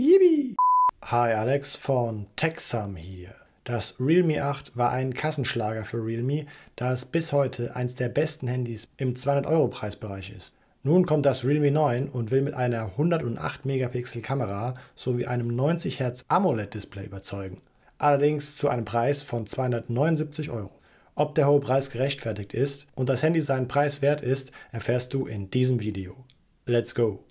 Yibi! Hi Alex von Texam hier. Das Realme 8 war ein Kassenschlager für Realme, da es bis heute eins der besten Handys im 200-Euro-Preisbereich ist. Nun kommt das Realme 9 und will mit einer 108-Megapixel-Kamera sowie einem 90 hertz AMOLED-Display überzeugen. Allerdings zu einem Preis von 279 Euro. Ob der hohe Preis gerechtfertigt ist und das Handy seinen Preis wert ist, erfährst du in diesem Video. Let's go!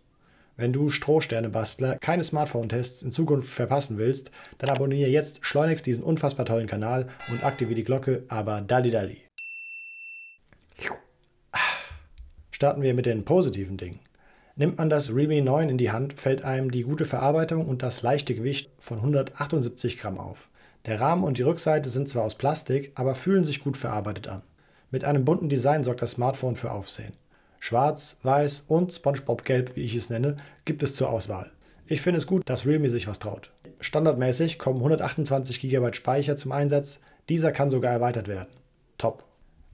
Wenn du Strohsterne-Bastler keine Smartphone-Tests in Zukunft verpassen willst, dann abonniere jetzt schleunigst diesen unfassbar tollen Kanal und aktiviere die Glocke, aber dali dali. Starten wir mit den positiven Dingen. Nimmt man das Realme 9 in die Hand, fällt einem die gute Verarbeitung und das leichte Gewicht von 178 Gramm auf. Der Rahmen und die Rückseite sind zwar aus Plastik, aber fühlen sich gut verarbeitet an. Mit einem bunten Design sorgt das Smartphone für Aufsehen schwarz, weiß und SpongeBob gelb, wie ich es nenne, gibt es zur Auswahl. Ich finde es gut, dass Realme sich was traut. Standardmäßig kommen 128 GB Speicher zum Einsatz, dieser kann sogar erweitert werden. Top.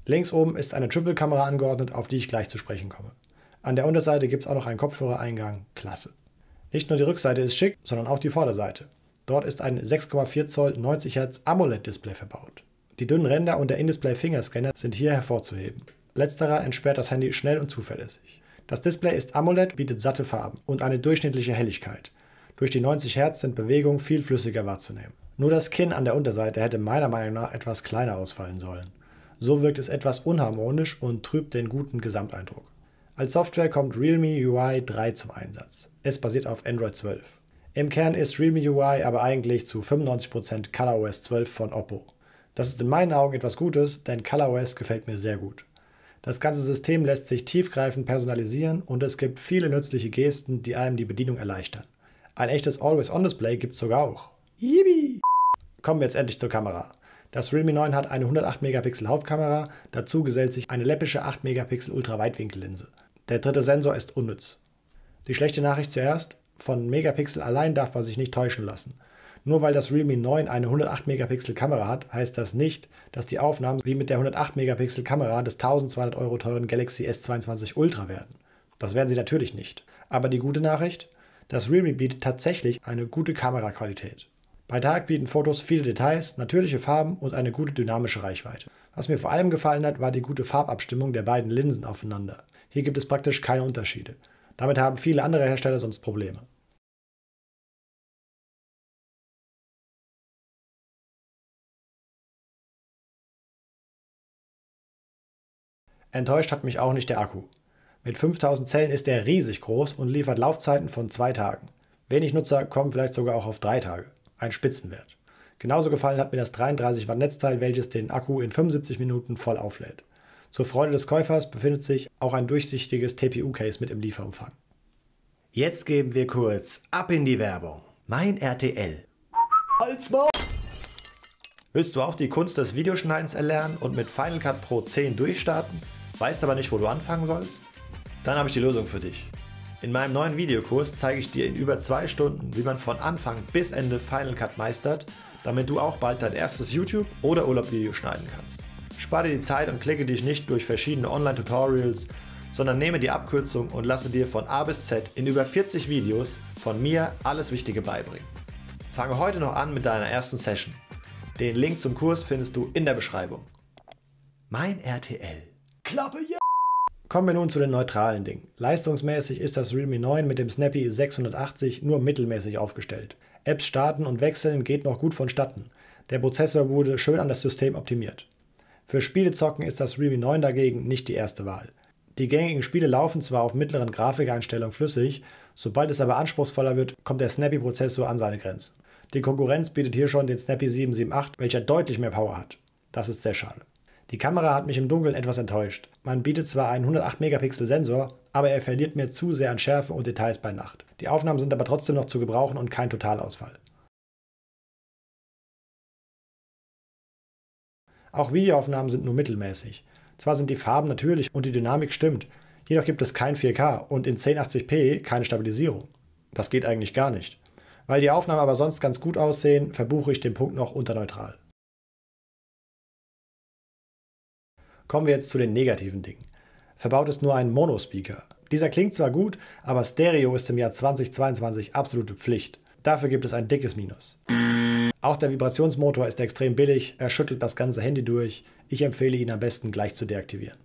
Links oben ist eine Triple-Kamera angeordnet, auf die ich gleich zu sprechen komme. An der Unterseite gibt es auch noch einen Kopfhörereingang, klasse. Nicht nur die Rückseite ist schick, sondern auch die Vorderseite. Dort ist ein 6,4 Zoll 90 Hz AMOLED-Display verbaut. Die dünnen Ränder und der indisplay fingerscanner sind hier hervorzuheben. Letzterer entsperrt das Handy schnell und zuverlässig. Das Display ist AMOLED, bietet satte Farben und eine durchschnittliche Helligkeit. Durch die 90 Hertz sind Bewegungen viel flüssiger wahrzunehmen. Nur das Kinn an der Unterseite hätte meiner Meinung nach etwas kleiner ausfallen sollen. So wirkt es etwas unharmonisch und trübt den guten Gesamteindruck. Als Software kommt Realme UI 3 zum Einsatz. Es basiert auf Android 12. Im Kern ist Realme UI aber eigentlich zu 95% ColorOS 12 von Oppo. Das ist in meinen Augen etwas Gutes, denn ColorOS gefällt mir sehr gut. Das ganze System lässt sich tiefgreifend personalisieren und es gibt viele nützliche Gesten, die einem die Bedienung erleichtern. Ein echtes Always-On-Display gibt es sogar auch. Yippie! Kommen wir jetzt endlich zur Kamera. Das Realme 9 hat eine 108 Megapixel Hauptkamera, dazu gesellt sich eine läppische 8 Megapixel Ultraweitwinkellinse. Der dritte Sensor ist unnütz. Die schlechte Nachricht zuerst, von Megapixel allein darf man sich nicht täuschen lassen. Nur weil das Realme 9 eine 108 Megapixel Kamera hat, heißt das nicht, dass die Aufnahmen wie mit der 108 Megapixel Kamera des 1200 Euro teuren Galaxy S22 Ultra werden. Das werden sie natürlich nicht. Aber die gute Nachricht? Das Realme bietet tatsächlich eine gute Kameraqualität. Bei Tag bieten Fotos viele Details, natürliche Farben und eine gute dynamische Reichweite. Was mir vor allem gefallen hat, war die gute Farbabstimmung der beiden Linsen aufeinander. Hier gibt es praktisch keine Unterschiede. Damit haben viele andere Hersteller sonst Probleme. Enttäuscht hat mich auch nicht der Akku. Mit 5000 Zellen ist er riesig groß und liefert Laufzeiten von zwei Tagen. Wenig Nutzer kommen vielleicht sogar auch auf drei Tage. Ein Spitzenwert. Genauso gefallen hat mir das 33 Watt Netzteil, welches den Akku in 75 Minuten voll auflädt. Zur Freude des Käufers befindet sich auch ein durchsichtiges TPU-Case mit im Lieferumfang. Jetzt geben wir kurz ab in die Werbung. Mein RTL. Halt's mal! Willst du auch die Kunst des Videoschneidens erlernen und mit Final Cut Pro 10 durchstarten? weißt aber nicht, wo du anfangen sollst? Dann habe ich die Lösung für dich. In meinem neuen Videokurs zeige ich dir in über zwei Stunden, wie man von Anfang bis Ende Final Cut meistert, damit du auch bald dein erstes YouTube- oder Urlaubvideo schneiden kannst. Spare dir die Zeit und klicke dich nicht durch verschiedene Online-Tutorials, sondern nehme die Abkürzung und lasse dir von A bis Z in über 40 Videos von mir alles Wichtige beibringen. Fange heute noch an mit deiner ersten Session. Den Link zum Kurs findest du in der Beschreibung. Mein RTL Klappe ja! Kommen wir nun zu den neutralen Dingen. Leistungsmäßig ist das Realme 9 mit dem Snappy 680 nur mittelmäßig aufgestellt. Apps starten und wechseln geht noch gut vonstatten. Der Prozessor wurde schön an das System optimiert. Für Spielezocken ist das Realme 9 dagegen nicht die erste Wahl. Die gängigen Spiele laufen zwar auf mittleren Grafikeinstellungen flüssig, sobald es aber anspruchsvoller wird, kommt der Snappy-Prozessor an seine Grenzen. Die Konkurrenz bietet hier schon den Snappy 778, welcher deutlich mehr Power hat. Das ist sehr schade. Die Kamera hat mich im Dunkeln etwas enttäuscht. Man bietet zwar einen 108-Megapixel-Sensor, aber er verliert mir zu sehr an Schärfe und Details bei Nacht. Die Aufnahmen sind aber trotzdem noch zu gebrauchen und kein Totalausfall. Auch Videoaufnahmen sind nur mittelmäßig. Zwar sind die Farben natürlich und die Dynamik stimmt, jedoch gibt es kein 4K und in 1080p keine Stabilisierung. Das geht eigentlich gar nicht. Weil die Aufnahmen aber sonst ganz gut aussehen, verbuche ich den Punkt noch unter neutral. Kommen wir jetzt zu den negativen Dingen. Verbaut ist nur ein Monospeaker. Dieser klingt zwar gut, aber Stereo ist im Jahr 2022 absolute Pflicht. Dafür gibt es ein dickes Minus. Auch der Vibrationsmotor ist extrem billig, er schüttelt das ganze Handy durch. Ich empfehle ihn am besten gleich zu deaktivieren.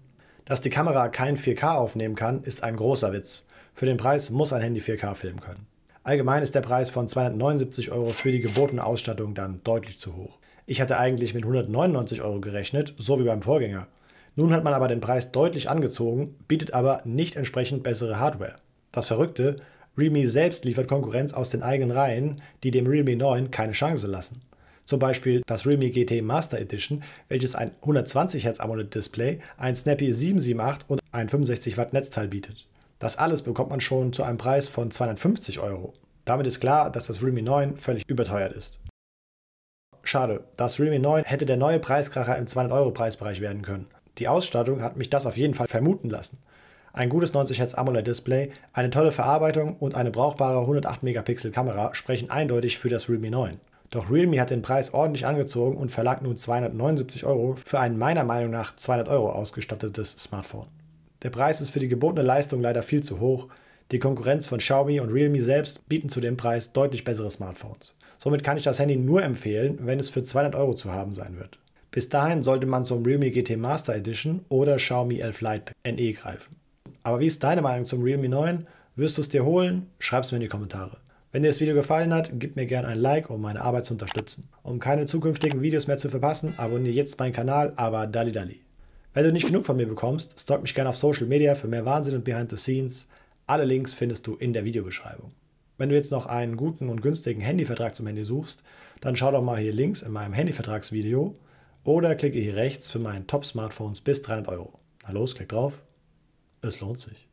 Dass die Kamera kein 4K aufnehmen kann, ist ein großer Witz. Für den Preis muss ein Handy 4K filmen können. Allgemein ist der Preis von 279 Euro für die gebotene Ausstattung dann deutlich zu hoch. Ich hatte eigentlich mit 199 Euro gerechnet, so wie beim Vorgänger. Nun hat man aber den Preis deutlich angezogen, bietet aber nicht entsprechend bessere Hardware. Das Verrückte, Realme selbst liefert Konkurrenz aus den eigenen Reihen, die dem Realme 9 keine Chance lassen. Zum Beispiel das Realme GT Master Edition, welches ein 120 Hz AMOLED-Display, ein Snappy 778 und ein 65 Watt Netzteil bietet. Das alles bekommt man schon zu einem Preis von 250 Euro. Damit ist klar, dass das Realme 9 völlig überteuert ist. Schade, das Realme 9 hätte der neue Preiskracher im 200 Euro Preisbereich werden können. Die Ausstattung hat mich das auf jeden Fall vermuten lassen. Ein gutes 90 Hertz AMOLED-Display, eine tolle Verarbeitung und eine brauchbare 108-Megapixel-Kamera sprechen eindeutig für das Realme 9. Doch Realme hat den Preis ordentlich angezogen und verlangt nun 279 Euro für ein meiner Meinung nach 200 Euro ausgestattetes Smartphone. Der Preis ist für die gebotene Leistung leider viel zu hoch. Die Konkurrenz von Xiaomi und Realme selbst bieten zu dem Preis deutlich bessere Smartphones. Somit kann ich das Handy nur empfehlen, wenn es für 200 Euro zu haben sein wird. Bis dahin sollte man zum Realme GT Master Edition oder Xiaomi 11 Lite NE greifen. Aber wie ist deine Meinung zum Realme 9? Wirst du es dir holen? Schreib es mir in die Kommentare. Wenn dir das Video gefallen hat, gib mir gerne ein Like, um meine Arbeit zu unterstützen. Um keine zukünftigen Videos mehr zu verpassen, abonniere jetzt meinen Kanal, aber Dali Dali. Wenn du nicht genug von mir bekommst, stalk mich gerne auf Social Media für mehr Wahnsinn und Behind the Scenes. Alle Links findest du in der Videobeschreibung. Wenn du jetzt noch einen guten und günstigen Handyvertrag zum Handy suchst, dann schau doch mal hier links in meinem Handyvertragsvideo. Oder klicke hier rechts für mein Top-Smartphones bis 300 Euro. Na los, klick drauf. Es lohnt sich.